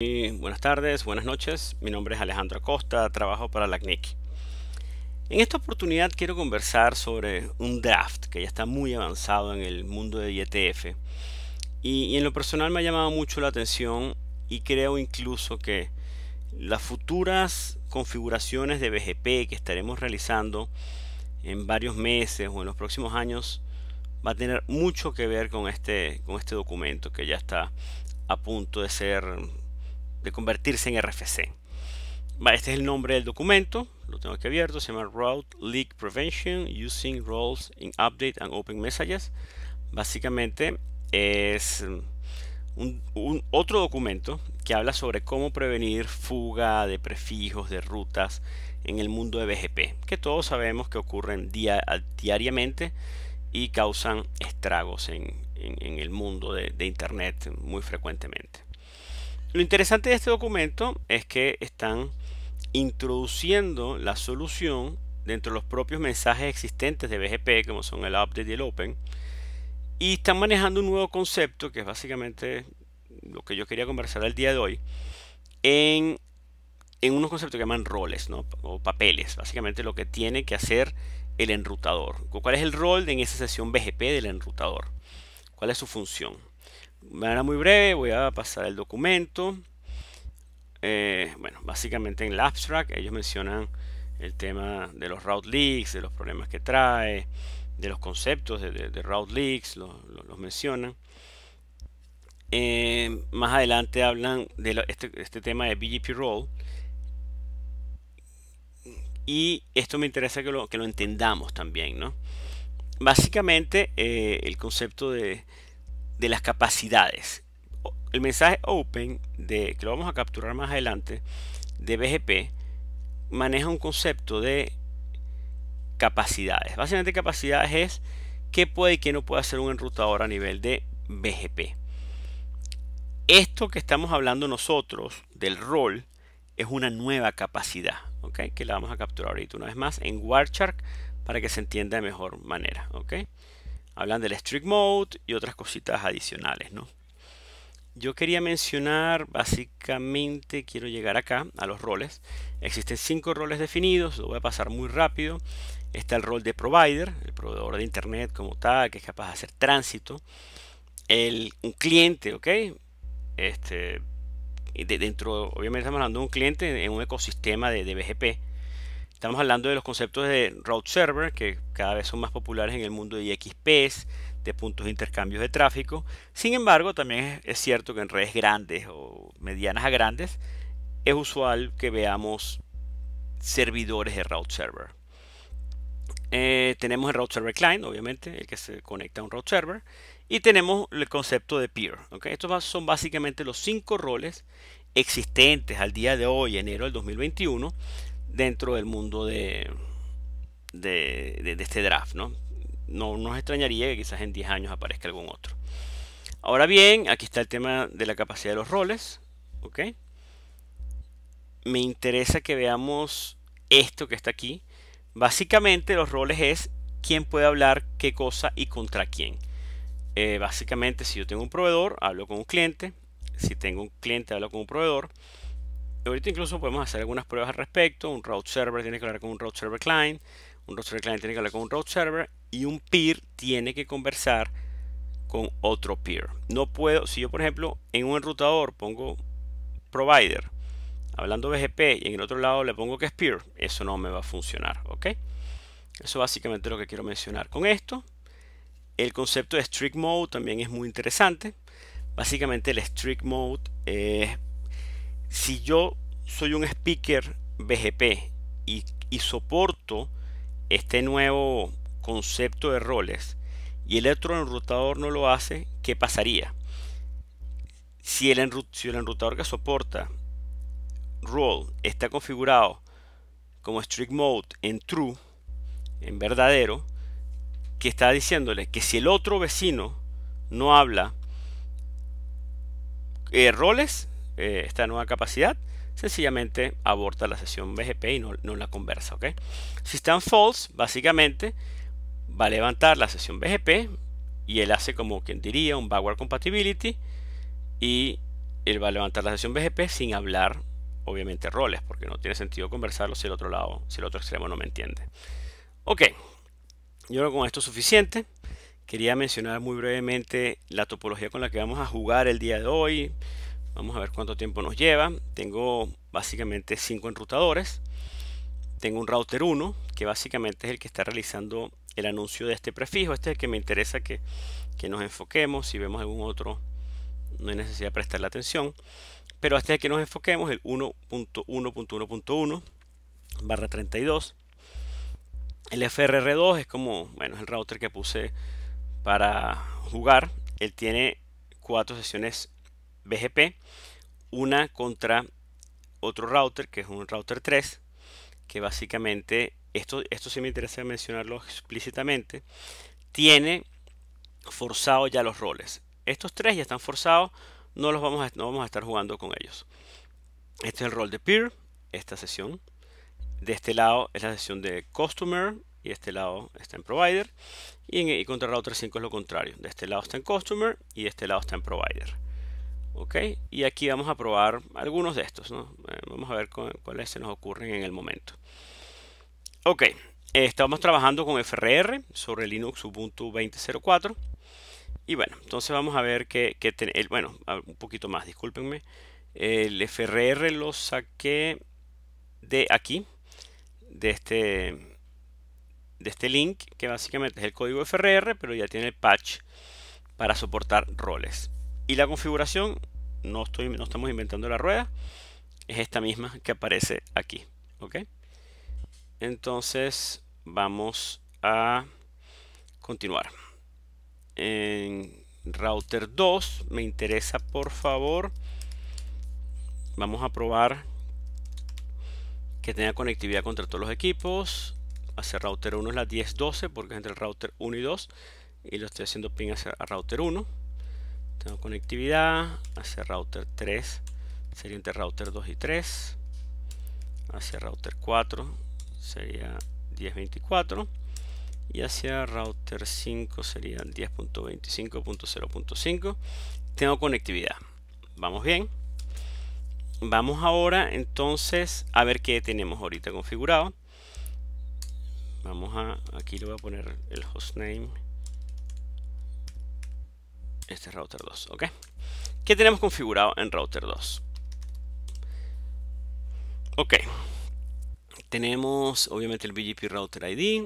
Eh, buenas tardes, buenas noches. Mi nombre es Alejandro Acosta, trabajo para la e En esta oportunidad quiero conversar sobre un draft que ya está muy avanzado en el mundo de ETF. Y, en lo personal me ha llamado mucho la atención y creo incluso que las futuras configuraciones de BGP que estaremos realizando en varios meses o en los próximos años va a tener mucho que ver con este, con este documento que ya está a punto de ser de convertirse en RFC. Este es el nombre del documento, lo tengo aquí abierto, se llama Route Leak Prevention Using Roles in Update and Open Messages. Básicamente es un, otro documento que habla sobre cómo prevenir fuga de prefijos, de rutas en el mundo de BGP, que todos sabemos que ocurren diariamente y causan estragos en, el mundo de Internet muy frecuentemente. Lo interesante de este documento es que están introduciendo la solución dentro de los propios mensajes existentes de BGP, como son el update y el open, y están manejando un nuevo concepto, que es básicamente lo que yo quería conversar el día de hoy, en, unos conceptos que llaman roles, o papeles, básicamente lo que tiene que hacer el enrutador. ¿Cuál es el rol en esa sesión BGP del enrutador? ¿Cuál es su función? de manera muy breve voy a pasar el documento. Eh, bueno, básicamente en el abstract ellos mencionan el tema de los route leaks, de los problemas que trae, de los conceptos de, route leaks, los, mencionan. Eh, más adelante hablan de este, este, tema de BGP Role. Y esto me interesa que lo, que lo entendamos también, ¿no? Básicamente eh, el concepto de, de las capacidades. El mensaje open, de, que lo vamos a capturar más adelante, de BGP, maneja un concepto de capacidades. Básicamente capacidades es qué puede y qué no puede hacer un enrutador a nivel de BGP. Esto que estamos hablando nosotros del rol es una nueva capacidad, ¿ok? Que la vamos a capturar ahorita una vez más en Wireshark para que se entienda de mejor manera, hablan del strict mode y otras cositas adicionales, Yo quería mencionar, básicamente, quiero llegar acá a los roles. Existen cinco roles definidos, lo voy a pasar muy rápido. Está el rol de provider, el proveedor de internet como tal, que es capaz de hacer tránsito. El, un cliente, ¿ok? Este, dentro, obviamente estamos hablando de un cliente en un ecosistema de, de BGP Estamos hablando de los conceptos de route server, que cada vez son más populares en el mundo de IXPs, de puntos de intercambio de tráfico. Sin embargo, también es cierto que en redes grandes o medianas a grandes es usual que veamos servidores de route server. Eh, tenemos el route server client, obviamente, el que se conecta a un route server. Y tenemos el concepto de peer. Estos son básicamente los cinco roles existentes al día de hoy, enero del 2021, dentro del mundo de, este draft, ¿no? No nos extrañaría que quizás en 10 años aparezca algún otro. Ahora bien, aquí está el tema de la capacidad de los roles, ¿ok? Me interesa que veamos esto que está aquí. Básicamente los roles es quién puede hablar qué cosa y contra quién. Eh, básicamente si yo tengo un proveedor, hablo con un cliente. Si tengo un cliente, hablo con un proveedor. Ahorita incluso podemos hacer algunas pruebas al respecto. Un route server tiene que hablar con un route server client. Un route server client tiene que hablar con un route server. Y un peer tiene que conversar con otro peer. No puedo, si yo por ejemplo en un enrutador pongo provider, hablando BGP, y en el otro lado le pongo que es peer, eso no me va a funcionar, ¿ok? Eso básicamente lo que quiero mencionar con esto. El concepto de strict mode también es muy interesante. Básicamente el strict mode es si yo soy un speaker BGP y, soporto este nuevo concepto de roles y el otro enrutador no lo hace, ¿qué pasaría? Si el, enrutador que soporta role está configurado como strict mode en true, en verdadero, que está diciéndole que si el otro vecino no habla eh, roles, eh, esta nueva capacidad, sencillamente aborta la sesión BGP y no, la conversa. ¿ok? Si está en false, básicamente va a levantar la sesión BGP y él hace como quien diría un backward compatibility y él va a levantar la sesión BGP sin hablar obviamente roles porque no tiene sentido conversarlo si el otro lado, si el otro extremo no me entiende. Ok, yo creo que con esto es suficiente. Quería mencionar muy brevemente la topología con la que vamos a jugar el día de hoy. Vamos a ver cuánto tiempo nos lleva. Tengo básicamente cinco enrutadores. Tengo un router 1, que básicamente es el que está realizando el anuncio de este prefijo. Este es el que me interesa que, nos enfoquemos. Si vemos algún otro, no hay necesidad de prestarle atención. Pero este es el que nos enfoquemos, el 1.1.1.1 barra 32. El FRR2 es como, bueno, el router que puse para jugar. Él tiene cuatro sesiones BGP, una contra otro router que es un router 3, que básicamente, esto, esto sí me interesa mencionarlo explícitamente, tiene forzado ya los roles. Estos tres ya están forzados, no los vamos a, vamos a estar jugando con ellos. Este es el rol de peer, esta sesión. De este lado es la sesión de customer y este lado está en provider. Y, y contra router 5 es lo contrario. De este lado está en customer y de este lado está en provider ok y aquí vamos a probar algunos de estos eh, vamos a ver cuáles se nos ocurren en el momento ok eh, estamos trabajando con FRR sobre Linux Ubuntu 20.04 y bueno entonces vamos a ver que, bueno un poquito más discúlpenme el FRR lo saqué de aquí de este de este link que básicamente es el código FRR pero ya tiene el patch para soportar roles y la configuración, no, estoy, no estamos inventando la rueda, es esta misma que aparece aquí. ¿ok? Entonces vamos a continuar. En router 2 me interesa por favor, vamos a probar que tenga conectividad contra todos los equipos. Hacia router 1 es la 1012 porque es entre el router 1 y 2 y lo estoy haciendo ping hacia router 1. Tengo conectividad, hacia router 3, sería entre router 2 y 3, hacia router 4 sería 1024 y hacia router 5 sería 10.25.0.5. Tengo conectividad. Vamos bien. Vamos ahora entonces a ver qué tenemos ahorita configurado. Vamos a, aquí le voy a poner el hostname este router 2, ¿ok? ¿Qué tenemos configurado en router 2? Ok. Tenemos obviamente el BGP Router ID.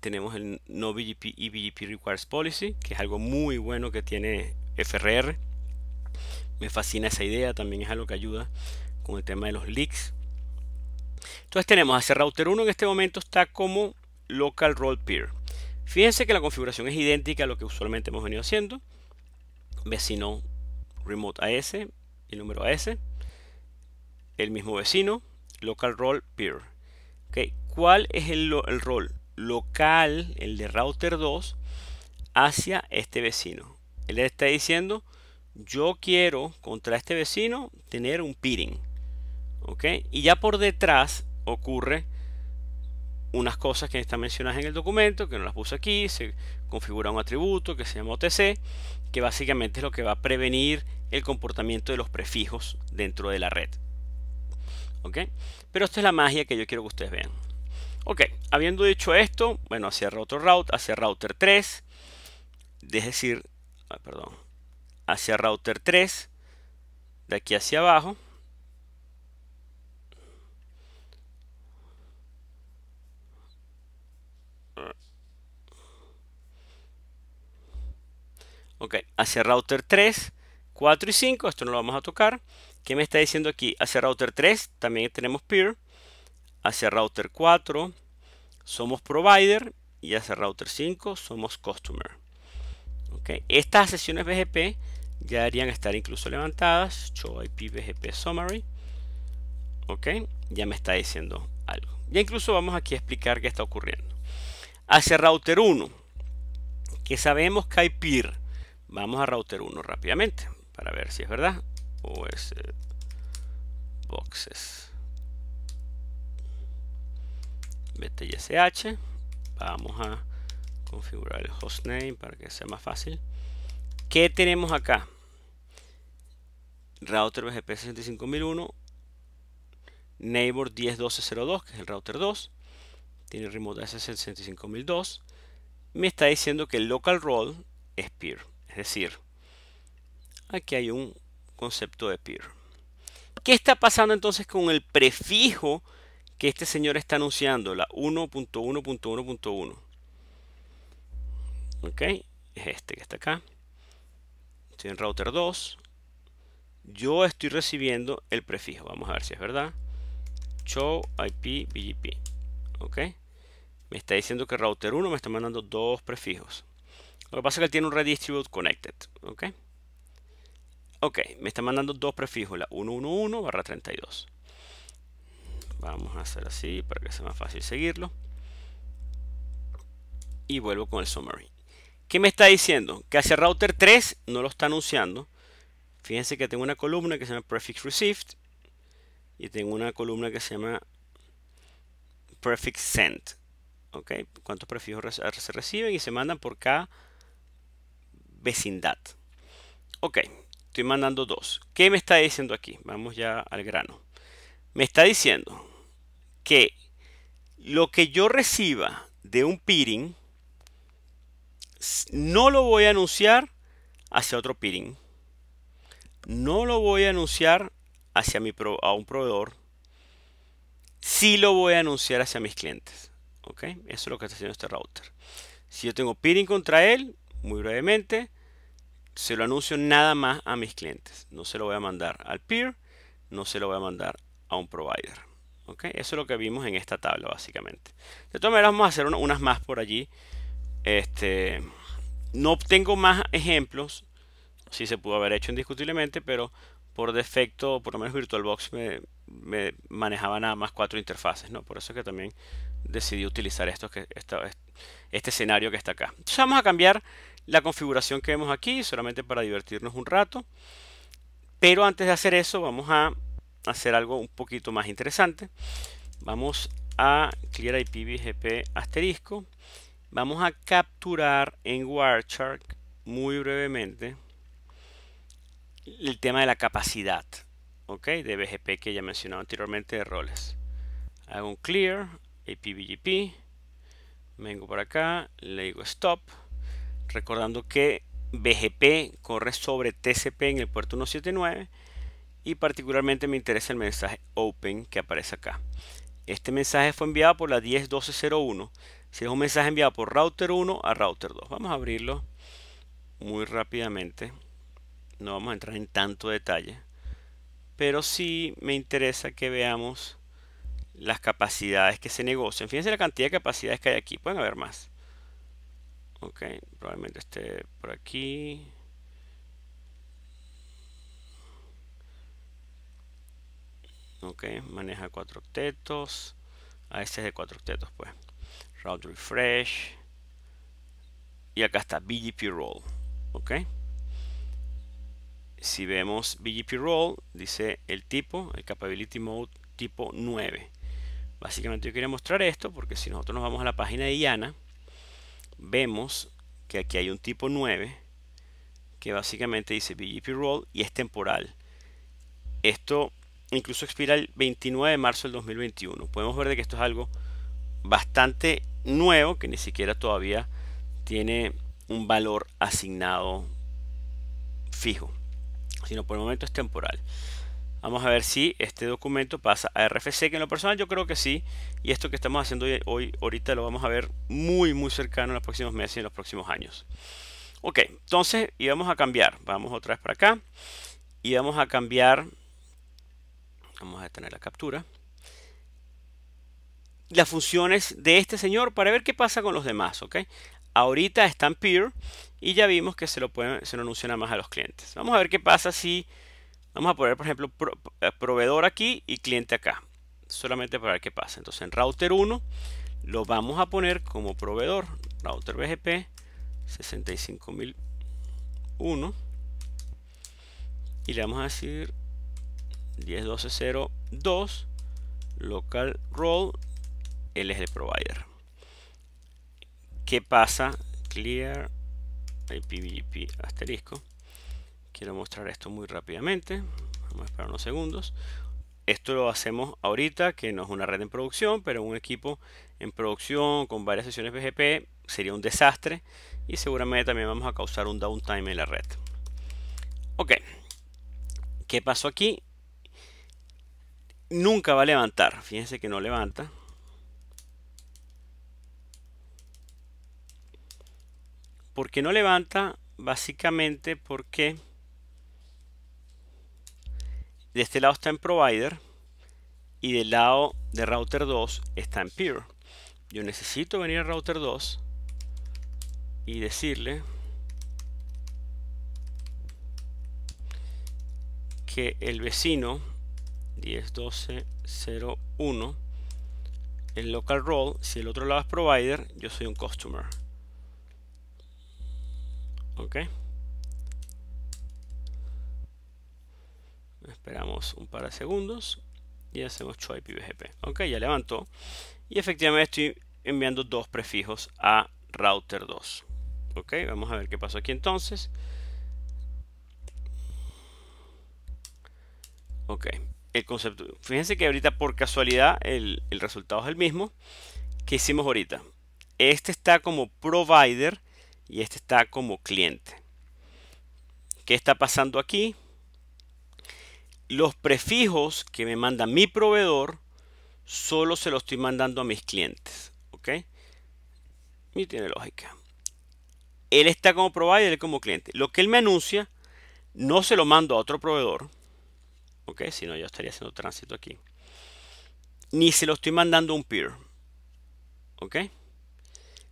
Tenemos el no BGP y BGP Requires Policy, que es algo muy bueno que tiene FRR. Me fascina esa idea, también es algo que ayuda con el tema de los leaks. Entonces tenemos hacia router 1 en este momento está como local role peer. Fíjense que la configuración es idéntica a lo que usualmente hemos venido haciendo. Vecino remote AS, el número AS, el mismo vecino, local role peer. ¿Cuál es el, rol local, el de router 2, hacia este vecino? Él le está diciendo, yo quiero contra este vecino tener un peering. ¿Ok? Y ya por detrás ocurre unas cosas que están mencionadas en el documento, que no las puse aquí, se configura un atributo que se llama OTC, que básicamente es lo que va a prevenir el comportamiento de los prefijos dentro de la red. ¿Ok? Pero esto es la magia que yo quiero que ustedes vean. Ok, habiendo dicho esto, bueno, hacia router route, hacia router 3, es decir, ah, perdón, hacia router 3, de aquí hacia abajo, Ok, hacia router 3, 4 y 5, esto no lo vamos a tocar. ¿Qué me está diciendo aquí? Hacia router 3 también tenemos peer. Hacia router 4 somos provider y hacia router 5 somos customer. Ok, Estas sesiones BGP ya deberían estar incluso levantadas. Show IP BGP Summary. Ok, ya me está diciendo algo. Ya incluso vamos aquí a explicar qué está ocurriendo. Hacia router 1, que sabemos que hay peer Vamos a router 1 rápidamente para ver si es verdad o es eh, boxes. BTSH. Vamos a configurar el hostname para que sea más fácil. ¿Qué tenemos acá? Router BGP 65001 Neighbor 101202, que es el router 2. Tiene remote SSL 65002. Me está diciendo que el local role es peer. Es decir, aquí hay un concepto de peer. ¿Qué está pasando entonces con el prefijo que este señor está anunciando? La 1.1.1.1. Ok, es este que está acá. Estoy en router 2. Yo estoy recibiendo el prefijo. Vamos a ver si es verdad. Show IP BGP. Ok. Me está diciendo que router 1 me está mandando dos prefijos. Lo que pasa es que él tiene un redistribute connected. ¿Ok? Ok, me está mandando dos prefijos, la 111 barra 32. Vamos a hacer así para que sea más fácil seguirlo. Y vuelvo con el summary. ¿Qué me está diciendo? Que hacia router 3 no lo está anunciando. Fíjense que tengo una columna que se llama prefix received. Y tengo una columna que se llama prefix sent. ¿Ok? ¿Cuántos prefijos se reciben y se mandan por cada vecindad. Ok, estoy mandando dos. ¿Qué me está diciendo aquí? Vamos ya al grano. Me está diciendo que lo que yo reciba de un peering no lo voy a anunciar hacia otro peering. No lo voy a anunciar hacia mi pro, a un proveedor. si lo voy a anunciar hacia mis clientes. ¿Ok? Eso es lo que está haciendo este router. Si yo tengo peering contra él, muy brevemente. Se lo anuncio nada más a mis clientes. No se lo voy a mandar al peer, no se lo voy a mandar a un provider. ¿Okay? Eso es lo que vimos en esta tabla básicamente. De todas maneras vamos a hacer unas más por allí. Este, no obtengo más ejemplos. Sí se pudo haber hecho indiscutiblemente, pero por defecto, por lo menos VirtualBox me, me manejaba nada más cuatro interfaces, ¿no? Por eso que también decidí utilizar esto, que, esta, este escenario que está acá. Entonces vamos a cambiar la configuración que vemos aquí, solamente para divertirnos un rato. Pero antes de hacer eso, vamos a hacer algo un poquito más interesante. Vamos a clear ipvgp asterisco. Vamos a capturar en Wireshark muy brevemente el tema de la capacidad ¿ok? de BGP que ya mencionado anteriormente de roles. Hago un clear, ipvgp, vengo por acá, le digo stop Recordando que BGP corre sobre TCP en el puerto 179 y particularmente me interesa el mensaje open que aparece acá. Este mensaje fue enviado por la 10.12.01. Si es un mensaje enviado por router 1 a router 2. Vamos a abrirlo muy rápidamente. No vamos a entrar en tanto detalle. Pero sí me interesa que veamos las capacidades que se negocian. Fíjense la cantidad de capacidades que hay aquí. Pueden haber más ok probablemente esté por aquí ok maneja cuatro octetos ah, este es de cuatro octetos pues route refresh y acá está BGP roll ok si vemos BGP roll dice el tipo el capability mode tipo 9 básicamente yo quería mostrar esto porque si nosotros nos vamos a la página de IANA vemos que aquí hay un tipo 9 que básicamente dice BGP Roll y es temporal. Esto incluso expira el 29 de marzo del 2021. Podemos ver de que esto es algo bastante nuevo que ni siquiera todavía tiene un valor asignado fijo, sino por el momento es temporal. Vamos a ver si este documento pasa a RFC, que en lo personal yo creo que sí. Y esto que estamos haciendo hoy, ahorita lo vamos a ver muy, muy cercano en los próximos meses y en los próximos años. Ok, entonces y vamos a cambiar. Vamos otra vez para acá. Y vamos a cambiar. Vamos a tener la captura. Las funciones de este señor para ver qué pasa con los demás. Ok, ahorita están peer y ya vimos que se lo, pueden, se lo anuncian más a los clientes. Vamos a ver qué pasa si Vamos a poner, por ejemplo, eh, proveedor aquí y cliente acá. Solamente para ver qué pasa. Entonces en router 1 lo vamos a poner como proveedor. Router BGP 65001. Y le vamos a decir 10.12.0.2 local role. Él es el provider. ¿Qué pasa? Clear IPVGP asterisco quiero mostrar esto muy rápidamente vamos a esperar unos segundos esto lo hacemos ahorita que no es una red en producción pero un equipo en producción con varias sesiones BGP sería un desastre y seguramente también vamos a causar un downtime en la red ok ¿qué pasó aquí? nunca va a levantar fíjense que no levanta ¿por qué no levanta? básicamente porque de este lado está en provider y del lado de router 2 está en peer. Yo necesito venir a router 2 y decirle que el vecino 101201 el local role, si el otro lado es provider, yo soy un customer. ¿Ok? Esperamos un par de segundos y hacemos ip bgp Ok, ya levantó. Y efectivamente estoy enviando dos prefijos a router 2. Ok, vamos a ver qué pasó aquí entonces. Ok, el concepto. Fíjense que ahorita por casualidad el, el resultado es el mismo que hicimos ahorita. Este está como provider y este está como cliente. ¿Qué está pasando aquí? los prefijos que me manda mi proveedor solo se los estoy mandando a mis clientes. ¿Ok? Y tiene lógica. Él está como provider, él como cliente. Lo que él me anuncia, no se lo mando a otro proveedor. ¿Ok? Si no, yo estaría haciendo tránsito aquí. Ni se lo estoy mandando a un peer. ¿Ok?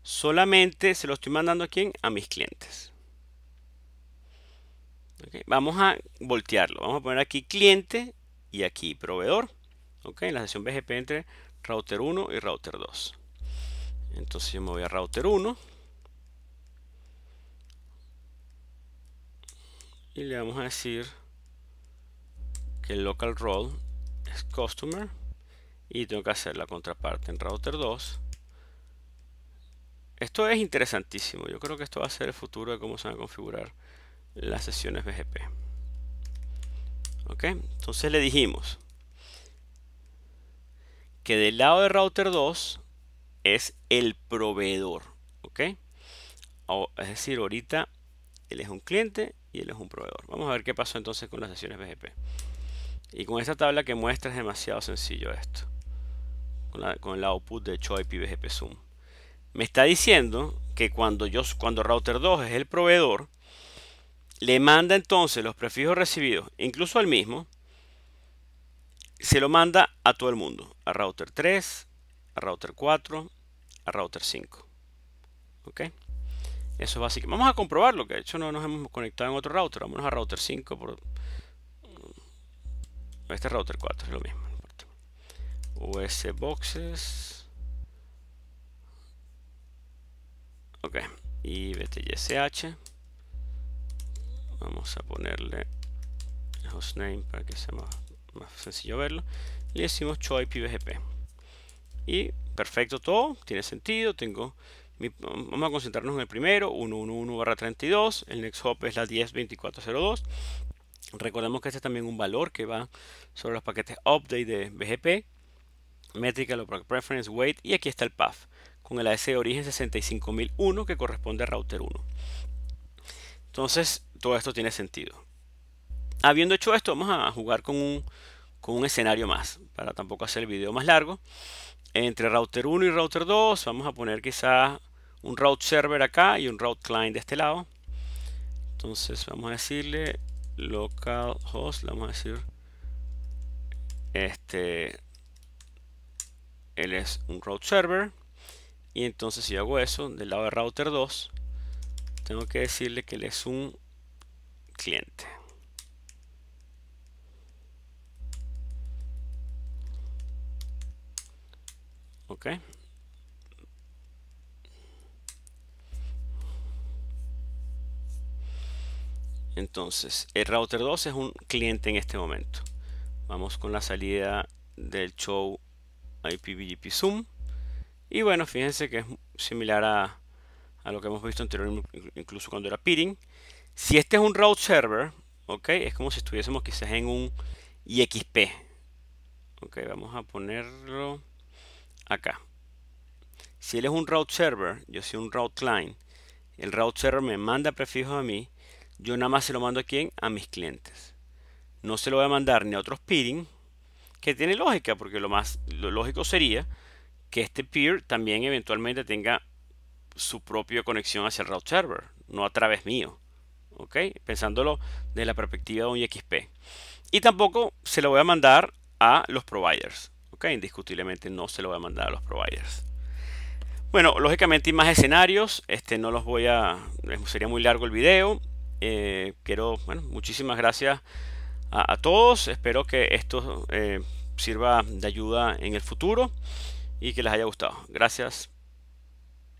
Solamente se lo estoy mandando a quién? A mis clientes vamos a voltearlo. Vamos a poner aquí cliente y aquí proveedor. en La sesión BGP entre router 1 y router 2. Entonces yo me voy a router 1. Y le vamos a decir que el local role es customer. Y tengo que hacer la contraparte en router 2. Esto es interesantísimo. Yo creo que esto va a ser el futuro de cómo se van a configurar las sesiones BGP. ¿Ok? Entonces le dijimos que del lado de router 2 es el proveedor. ¿Ok? es decir, ahorita él es un cliente y él es un proveedor. Vamos a ver qué pasó entonces con las sesiones BGP. Y con esta tabla que muestra es demasiado sencillo esto. Con, la, el output de ChoIP BGP Zoom. Me está diciendo que cuando, yo, cuando router 2 es el proveedor, le manda entonces los prefijos recibidos, incluso al mismo, se lo manda a todo el mundo, a router 3, a router 4, a router 5. ¿Ok? Eso es básico. Vamos a comprobarlo, que de hecho no nos hemos conectado en otro router. Vámonos a router 5 por... Este router 4 es lo mismo. US boxes. Ok. Y vamos a ponerle hostname para que sea más, sencillo verlo le decimos choip bgp y perfecto todo tiene sentido tengo vamos a concentrarnos en el primero 111 barra 32 el next hop es la 102402 recordemos que este es también un valor que va sobre los paquetes update de bgp métrica lo preference weight y aquí está el path con el AS de origen 65001 que corresponde a router 1 entonces todo esto tiene sentido. Habiendo hecho esto, vamos a jugar con un, escenario más, para tampoco hacer el video más largo. Entre router 1 y router 2, vamos a poner quizás un route server acá y un route client de este lado. Entonces vamos a decirle localhost, vamos a decir este él es un route server y entonces si hago eso del lado de router 2 tengo que decirle que él es un cliente. Ok. Entonces, el router 2 es un cliente en este momento. Vamos con la salida del show IPBGP Zoom. Y bueno, fíjense que es similar a, a lo que hemos visto anteriormente, incluso cuando era peering. Si este es un route server, ok, es como si estuviésemos quizás en un IXP. Ok, vamos a ponerlo acá. Si él es un route server, yo soy un route client. El route server me manda prefijos a mí. Yo nada más se lo mando a quién? A mis clientes. No se lo voy a mandar ni a otros peering, que tiene lógica, porque lo más lo lógico sería que este peer también eventualmente tenga su propia conexión hacia el route server, no a través mío. Pensándolo desde la perspectiva de un XP. Y tampoco se lo voy a mandar a los providers, ¿ok? Indiscutiblemente no se lo voy a mandar a los providers. Bueno, lógicamente más escenarios, este no los voy a, eh, sería muy largo el video. Eh, quiero, bueno, muchísimas gracias a, todos, espero que esto eh, sirva de ayuda en el futuro y que les haya gustado. Gracias.